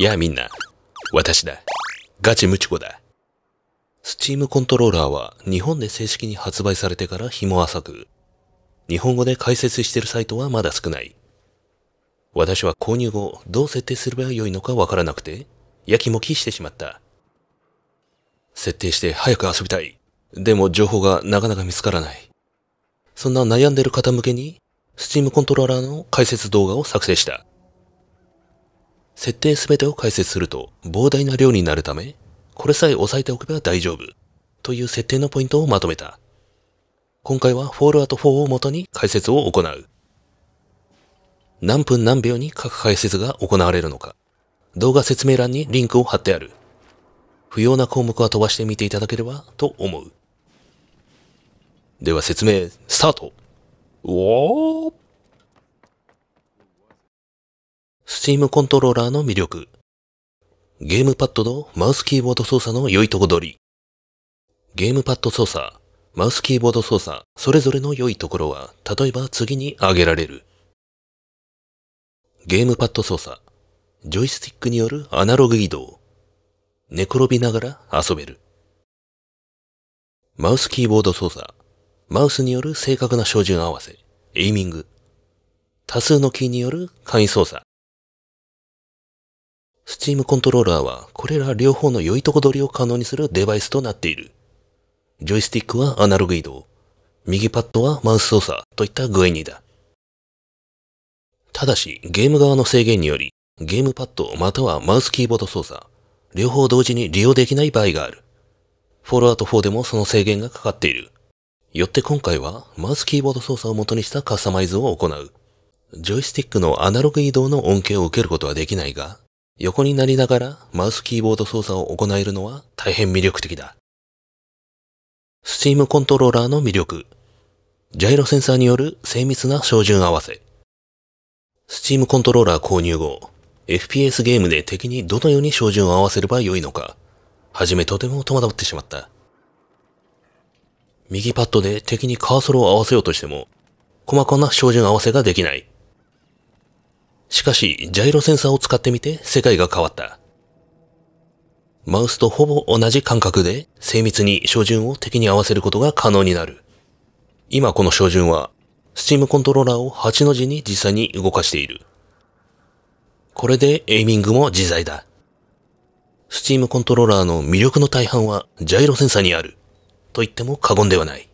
やあみんな、私だ。ガチムチコだ。スチームコントローラーは日本で正式に発売されてから日も浅く、日本語で解説してるサイトはまだ少ない。私は購入後、どう設定すればよいのかわからなくて、やきもきしてしまった。設定して早く遊びたい。でも情報がなかなか見つからない。そんな悩んでる方向けに、スチームコントローラーの解説動画を作成した。設定すべてを解説すると膨大な量になるため、これさえ押さえておけば大丈夫という設定のポイントをまとめた。今回はフォールアウト4をもとに解説を行う。何分何秒に各解説が行われるのか、動画説明欄にリンクを貼ってある。不要な項目は飛ばしてみていただければと思う。では説明、スタートおー Steam コントローラーの魅力。ゲームパッドのマウスキーボード操作の良いとこ取り。ゲームパッド操作、マウスキーボード操作、それぞれの良いところは、例えば次に挙げられる。ゲームパッド操作、ジョイスティックによるアナログ移動。寝転びながら遊べる。マウスキーボード操作。マウスによる正確な照準合わせ。エイミング。多数のキーによる簡易操作。スチームコントローラーはこれら両方の良いとこ取りを可能にするデバイスとなっている。ジョイスティックはアナログ移動、右パッドはマウス操作といった具合にだ。ただし、ゲーム側の制限により、ゲームパッドまたはマウスキーボード操作、両方同時に利用できない場合がある。フォロワート4でもその制限がかかっている。よって今回はマウスキーボード操作を元にしたカスタマイズを行う。ジョイスティックのアナログ移動の恩恵を受けることはできないが、横になりながらマウスキーボード操作を行えるのは大変魅力的だ。スチームコントローラーの魅力。ジャイロセンサーによる精密な照準合わせ。スチームコントローラー購入後、FPS ゲームで敵にどのように照準を合わせれば良いのか、はじめとても戸惑ってしまった。右パッドで敵にカーソルを合わせようとしても、細かな照準合わせができない。しかし、ジャイロセンサーを使ってみて世界が変わった。マウスとほぼ同じ感覚で精密に照準を敵に合わせることが可能になる。今この照準は、スチームコントローラーを8の字に実際に動かしている。これでエイミングも自在だ。スチームコントローラーの魅力の大半はジャイロセンサーにある。と言っても過言ではない。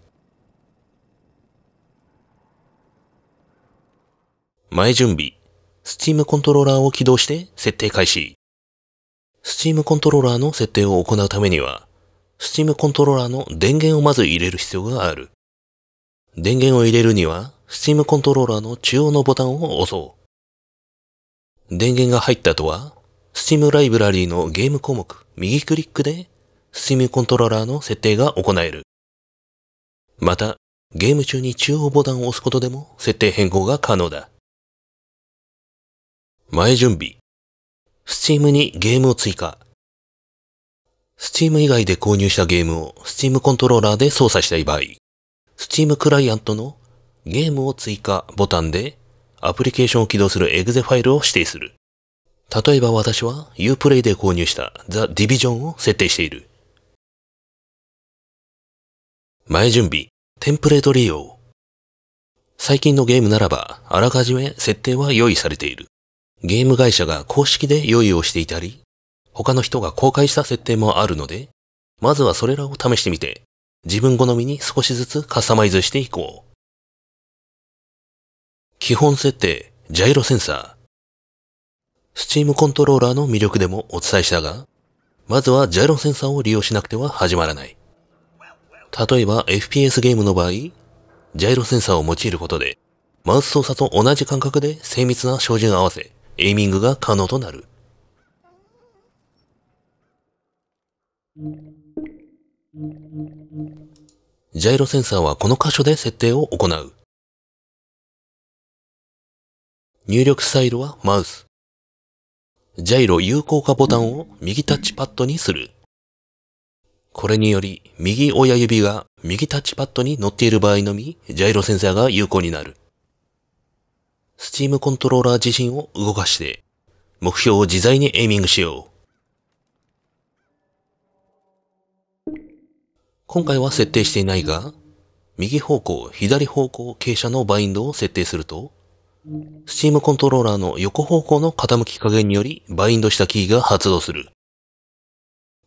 前準備。Steam コントローラーを起動して設定開始。Steam コントローラーの設定を行うためには、Steam コントローラーの電源をまず入れる必要がある。電源を入れるには、Steam コントローラーの中央のボタンを押そう。電源が入った後は、Steam ライブラリーのゲーム項目、右クリックで、Steam コントローラーの設定が行える。また、ゲーム中に中央ボタンを押すことでも設定変更が可能だ。前準備。Steam にゲームを追加。Steam 以外で購入したゲームを Steam コントローラーで操作したい場合、Steam クライアントのゲームを追加ボタンでアプリケーションを起動する EXE ファイルを指定する。例えば私は Uplay で購入した The Division を設定している。前準備、テンプレート利用。最近のゲームならば、あらかじめ設定は用意されている。ゲーム会社が公式で用意をしていたり、他の人が公開した設定もあるので、まずはそれらを試してみて、自分好みに少しずつカスタマイズしていこう。基本設定、ジャイロセンサー。スチームコントローラーの魅力でもお伝えしたが、まずはジャイロセンサーを利用しなくては始まらない。例えば FPS ゲームの場合、ジャイロセンサーを用いることで、マウス操作と同じ感覚で精密な照準を合わせ、エイミングが可能となる。ジャイロセンサーはこの箇所で設定を行う。入力スタイルはマウス。ジャイロ有効化ボタンを右タッチパッドにする。これにより、右親指が右タッチパッドに乗っている場合のみ、ジャイロセンサーが有効になる。スチームコントローラー自身を動かして、目標を自在にエイミングしよう。今回は設定していないが、右方向、左方向傾斜のバインドを設定すると、スチームコントローラーの横方向の傾き加減によりバインドしたキーが発動する。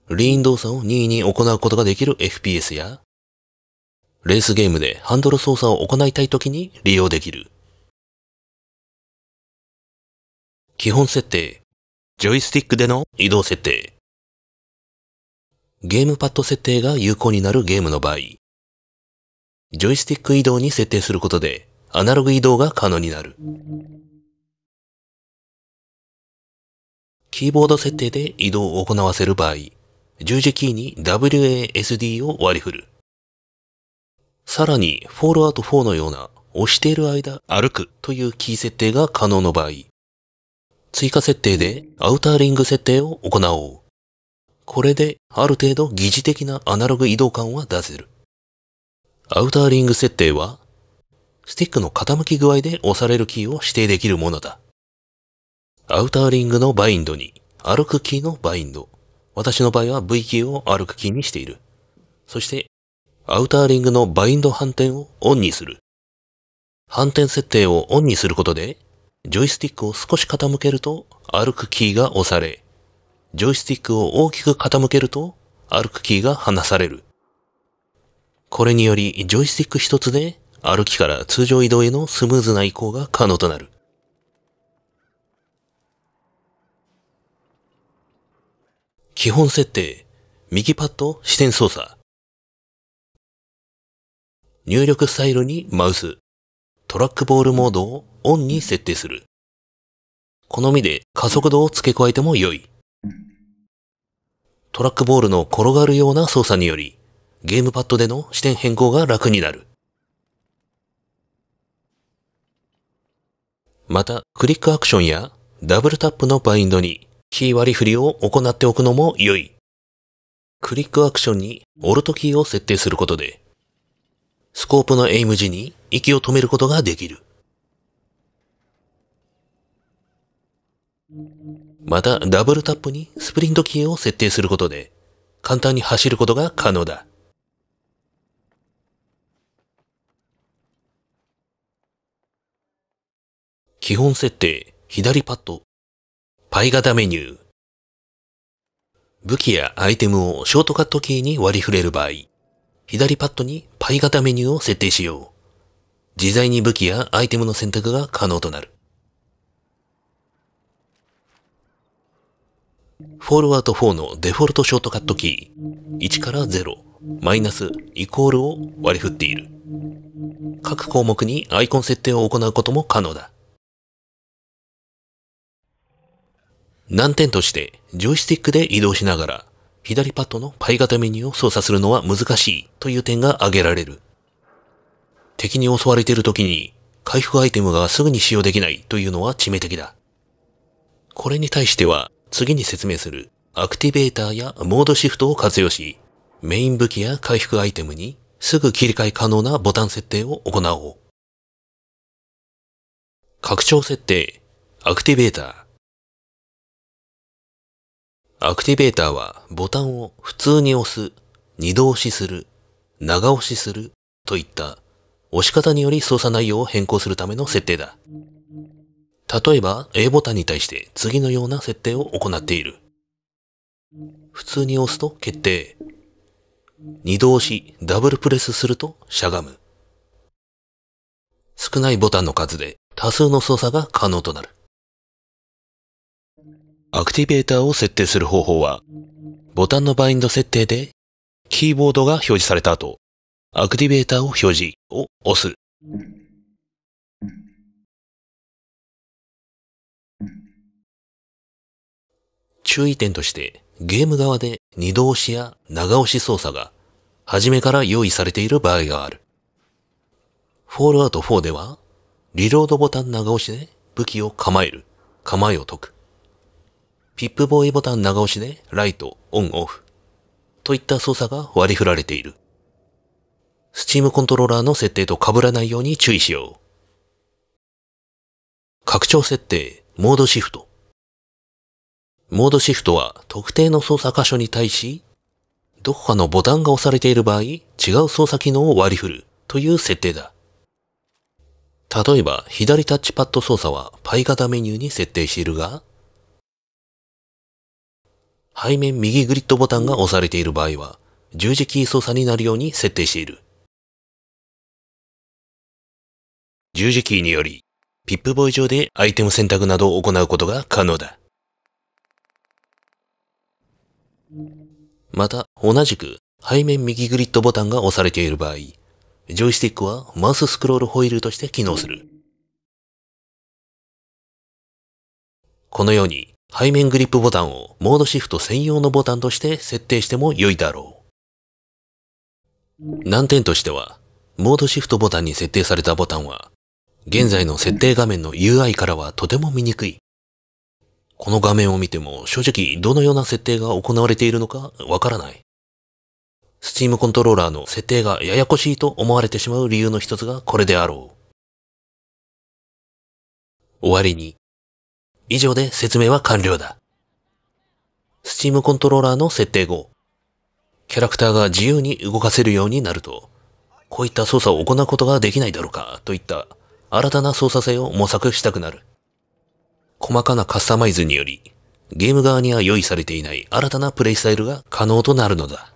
リーン動作を任意に行うことができる FPS や、レースゲームでハンドル操作を行いたい時に利用できる。基本設定、ジョイスティックでの移動設定。ゲームパッド設定が有効になるゲームの場合、ジョイスティック移動に設定することで、アナログ移動が可能になる。キーボード設定で移動を行わせる場合、十字キーに WASD を割り振る。さらに、フォールアウト4のような、押している間、歩くというキー設定が可能の場合、追加設定でアウターリング設定を行おう。これである程度疑似的なアナログ移動感は出せる。アウターリング設定は、スティックの傾き具合で押されるキーを指定できるものだ。アウターリングのバインドに、歩くキーのバインド。私の場合は V キーを歩くキーにしている。そして、アウターリングのバインド反転をオンにする。反転設定をオンにすることで、ジョイスティックを少し傾けると歩くキーが押され、ジョイスティックを大きく傾けると歩くキーが離される。これによりジョイスティック一つで歩きから通常移動へのスムーズな移行が可能となる。基本設定、右パッド視点操作。入力スタイルにマウス。トラックボールモードをオンに設定する。好みで加速度を付け加えても良い。トラックボールの転がるような操作により、ゲームパッドでの視点変更が楽になる。また、クリックアクションやダブルタップのバインドにキー割り振りを行っておくのも良い。クリックアクションにオルトキーを設定することでコープのエイム時に息を止めることができる。また、ダブルタップにスプリントキーを設定することで、簡単に走ることが可能だ。基本設定、左パッド、パイ型メニュー。武器やアイテムをショートカットキーに割り振れる場合、左パッドにパイ型メニューを設定しよう。自在に武器やアイテムの選択が可能となる。フォールアウト4のデフォルトショートカットキー、1から0、マイナス、イコールを割り振っている。各項目にアイコン設定を行うことも可能だ。難点として、ジョイスティックで移動しながら、左パッドのパイ型メニューを操作するのは難しいという点が挙げられる。敵に襲われている時に回復アイテムがすぐに使用できないというのは致命的だ。これに対しては次に説明するアクティベーターやモードシフトを活用し、メイン武器や回復アイテムにすぐ切り替え可能なボタン設定を行おう。拡張設定、アクティベーター。アクティベーターはボタンを普通に押す、二度押しする、長押しするといった押し方により操作内容を変更するための設定だ。例えば A ボタンに対して次のような設定を行っている。普通に押すと決定。二度押し、ダブルプレスするとしゃがむ。少ないボタンの数で多数の操作が可能となる。アクティベーターを設定する方法は、ボタンのバインド設定で、キーボードが表示された後、アクティベーターを表示を押す。注意点として、ゲーム側で二度押しや長押し操作が、初めから用意されている場合がある。フォールアウト4では、リロードボタン長押しで武器を構える、構えを解く。ピップボーイボタン長押しでライト、オン、オフといった操作が割り振られている。スチームコントローラーの設定と被らないように注意しよう。拡張設定、モードシフト。モードシフトは特定の操作箇所に対し、どこかのボタンが押されている場合、違う操作機能を割り振るという設定だ。例えば、左タッチパッド操作はパイ型メニューに設定しているが、背面右グリッドボタンが押されている場合は、十字キー操作になるように設定している。十字キーにより、ピップボーイ上でアイテム選択などを行うことが可能だ。また、同じく背面右グリッドボタンが押されている場合、ジョイスティックはマウススクロールホイールとして機能する。このように、背面グリップボタンをモードシフト専用のボタンとして設定しても良いだろう。難点としては、モードシフトボタンに設定されたボタンは、現在の設定画面の UI からはとても見にくい。この画面を見ても正直どのような設定が行われているのかわからない。スチームコントローラーの設定がややこしいと思われてしまう理由の一つがこれであろう。終わりに、以上で説明は完了だ。スチームコントローラーの設定後、キャラクターが自由に動かせるようになると、こういった操作を行うことができないだろうかといった新たな操作性を模索したくなる。細かなカスタマイズにより、ゲーム側には用意されていない新たなプレイスタイルが可能となるのだ。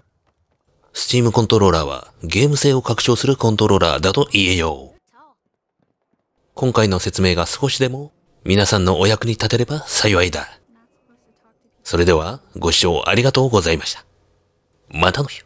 スチームコントローラーはゲーム性を拡張するコントローラーだと言えよう。今回の説明が少しでも皆さんのお役に立てれば幸いだ。それではご視聴ありがとうございました。またの日。